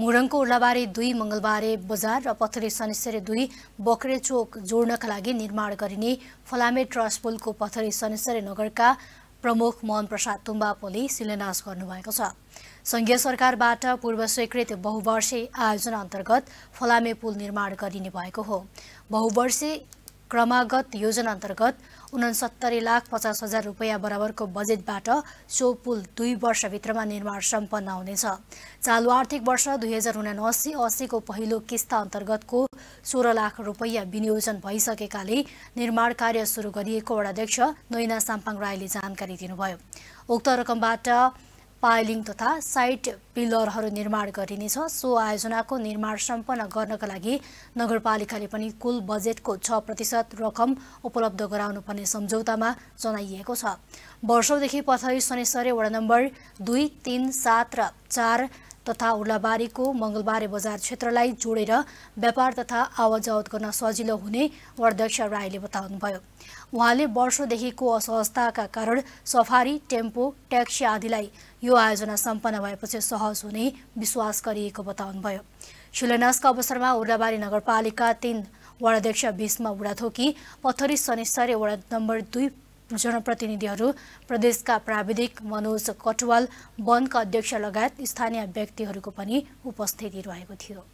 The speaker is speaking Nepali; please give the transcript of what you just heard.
मुरङको ओर्लाबारे दुई मङ्गलबारे बजार र पथरे सनेसरी दुई बक्रे चोक जोड्नका लागि निर्माण गरिने फलामे ट्रस्ट पुलको पथरे सनेसरी नगरका प्रमुख मोहन प्रसाद तुम्बापोले शिलान्यास गर्नुभएको छ सङ्घीय सरकारबाट पूर्व स्वीकृत बहुवर्षीय आयोजना अन्तर्गत फलामे पुल निर्माण गरिने भएको हो बहुवर्षीय क्रमागत योजना अन्तर्गत उनसत्तरी लाख पचास हजार रुपियाँ बराबरको बजेटबाट सो पुल दुई वर्षभित्रमा निर्माण सम्पन्न हुनेछ चालु आर्थिक वर्ष दुई हजार उनासी असीको पहिलो किस्ता अन्तर्गतको सोह्र लाख रुपियाँ विनियोजन भइसकेकाले निर्माण कार्य सुरु गरिएको वडाध्यक्ष नैना साम्पाङ राईले जानकारी दिनुभयो उक्त रकमबाट पाइलिङ तथा साइट पिलरहरू निर्माण गरिनेछ सो आयोजनाको निर्माण सम्पन्न गर्नका लागि नगरपालिकाले पनि कुल बजेटको छ प्रतिशत रकम उपलब्ध गराउनुपर्ने सम्झौतामा जनाइएको छ वर्षौँदेखि पथरी शनेश्वरी वडा नम्बर दुई तिन सात र चार तथा उर्लाबारीको मङ्गलबारे बजार क्षेत्रलाई जोडेर व्यापार तथा आवाजावत गर्न सजिलो हुने वडाध्यक्ष राईले बताउनुभयो उहाँले वर्षदेखिको असहजताका कारण सफारी टेम्पो ट्याक्सी आदिलाई यो आयोजना सम्पन्न भएपछि सहज हुने विश्वास गरिएको बताउनुभयो शिलान्यासका अवसरमा उर्लाबारी नगरपालिका तीन वडाध्यक्ष बिसमा बुढाथोकी पथरी शनिश्चरी वडा नम्बर दुई जनप्रतिनिधिहरू प्रदेशका प्राविधिक मनोज कटवाल वनका अध्यक्ष लगायत स्थानीय व्यक्तिहरूको पनि उपस्थिति रहेको थियो